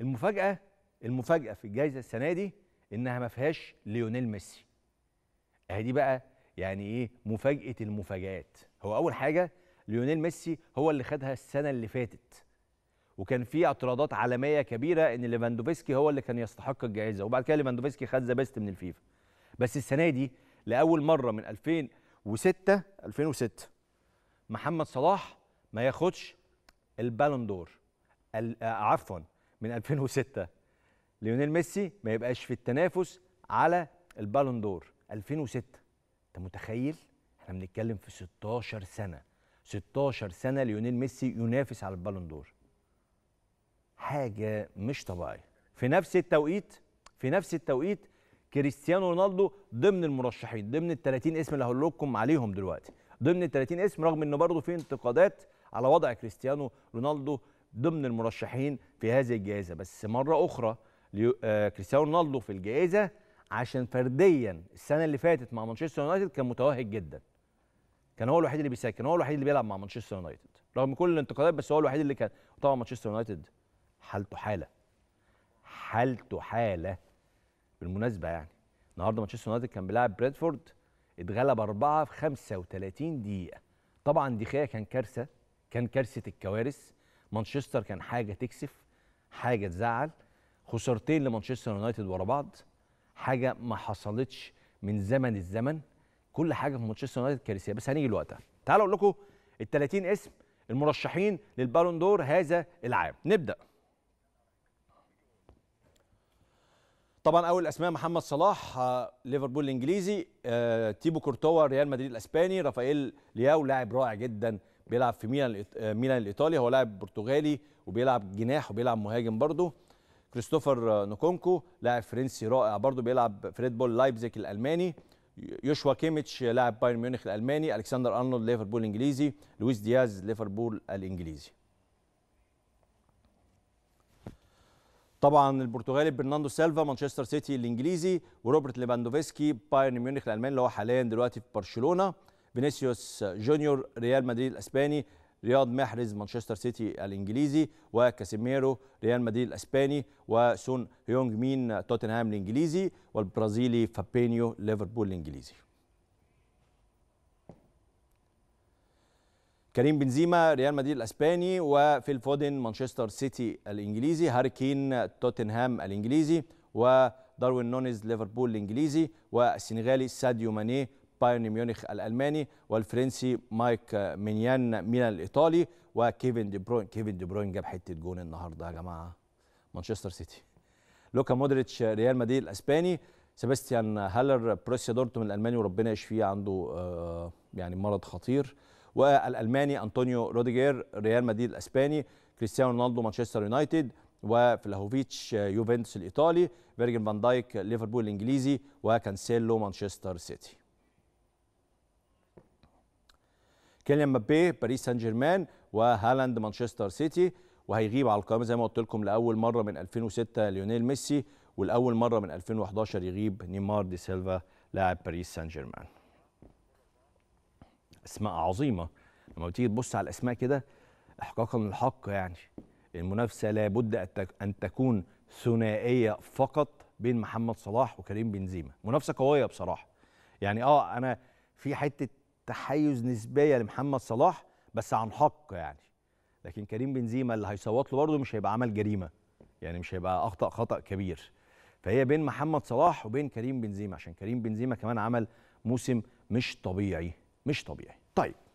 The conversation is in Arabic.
المفاجاه المفاجاه في الجائزه السنه دي انها ما فيهاش ليونيل ميسي اهي دي بقى يعني ايه مفاجاه المفاجات هو اول حاجه ليونيل ميسي هو اللي خدها السنه اللي فاتت وكان في اعتراضات عالميه كبيره ان ليفاندوفسكي هو اللي كان يستحق الجائزه وبعد كده ليفاندوفسكي خد ذا بيست من الفيفا بس السنه دي لاول مره من 2006 2006 محمد صلاح ما ياخدش البالون دور آه، عفوا من 2006 ليونيل ميسي ما يبقاش في التنافس على البالون دور 2006 انت متخيل احنا بنتكلم في 16 سنه 16 سنه ليونيل ميسي ينافس على البالون دور حاجه مش طبيعيه في نفس التوقيت في نفس التوقيت كريستيانو رونالدو ضمن المرشحين ضمن ال 30 اسم اللي هقول لكم عليهم دلوقتي ضمن ال 30 اسم رغم انه برضه في انتقادات على وضع كريستيانو رونالدو ضمن المرشحين في هذه الجائزه بس مره اخرى آه، كريستيانو رونالدو في الجائزه عشان فرديا السنه اللي فاتت مع مانشستر يونايتد كان متوهج جدا كان هو الوحيد اللي بيساكن هو الوحيد اللي بيلعب مع مانشستر يونايتد رغم كل الانتقادات بس هو الوحيد اللي كان طبعا مانشستر يونايتد حالته حاله حالته حاله بالمناسبه يعني النهارده مانشستر يونايتد كان بيلعب بريدفورد اتغلب أربعة في 35 دقيقة طبعا دي خيا كان كارثة كان كارثة الكوارث مانشستر كان حاجه تكسف حاجه تزعل خسارتين لمانشستر يونايتد ورا بعض حاجه ما حصلتش من زمن الزمن كل حاجه في مانشستر يونايتد كارثيه بس هنيجي لوقتها تعالوا اقول لكم ال 30 اسم المرشحين للبالون دور هذا العام نبدا طبعا اول اسماء محمد صلاح آه، ليفربول الانجليزي آه، تيبو كورتوا ريال مدريد الاسباني رافائيل لياو لاعب رائع جدا بيلعب في ميلان آه، ميلان الايطالي هو لاعب برتغالي وبيلعب جناح وبيلعب مهاجم برضه كريستوفر نوكونكو لاعب فرنسي رائع برضه بيلعب في ريد بول لايبزيك الالماني يوشوا كيميتش لاعب بايرن ميونخ الالماني الكسندر ارنولد ليفربول الانجليزي لويس دياز ليفربول الانجليزي طبعا البرتغالي برناندو سيلفا مانشستر سيتي الانجليزي وروبرت ليفاندوفسكي بايرن ميونخ الالماني اللي هو حاليا دلوقتي في برشلونه فينيسيوس جونيور ريال مدريد الاسباني رياض محرز مانشستر سيتي الانجليزي وكاسيميرو ريال مدريد الاسباني وسون هيونج مين توتنهام الانجليزي والبرازيلي فابينيو ليفربول الانجليزي كريم بنزيما ريال مدريد الاسباني وفيل فودن مانشستر سيتي الانجليزي هاري كين توتنهام الانجليزي وداروين نونيز ليفربول الانجليزي والسنغالي ساديو ماني بايرن ميونخ الالماني والفرنسي مايك مينيان من الايطالي وكيفن دي بروين كيفن دي بروين جاب حته جون النهارده يا جماعه مانشستر سيتي لوكا مودريتش ريال مدريد الاسباني سيباستيان هالر بروسيا دورتموند الالماني وربنا يشفيه عنده آه، يعني مرض خطير والالماني انطونيو روديجير ريال مدريد الاسباني كريستيانو رونالدو مانشستر يونايتد وفلاهوفيتش يوفنتوس الايطالي فيرجن فان دايك ليفربول الانجليزي وكانسيلو مانشستر سيتي كيليان مبابي باريس سان جيرمان وهالاند مانشستر سيتي وهيغيب على القائمه زي ما قلت لكم لاول مره من 2006 ليونيل ميسي ولاول مره من 2011 يغيب نيمار دي سيلفا لاعب باريس سان جيرمان اسماء عظيمه لما بتيجي تبص على الاسماء كده احقاقا للحق يعني المنافسه لابد ان تكون ثنائيه فقط بين محمد صلاح وكريم بنزيما منافسه قويه بصراحه يعني اه انا في حته تحيز نسبيه لمحمد صلاح بس عن حق يعني لكن كريم بنزيما اللي هيصوت له برضه مش هيبقى عمل جريمه يعني مش هيبقى اخطا خطا كبير فهي بين محمد صلاح وبين كريم بنزيما عشان كريم بنزيما كمان عمل موسم مش طبيعي مش طبيعي طيب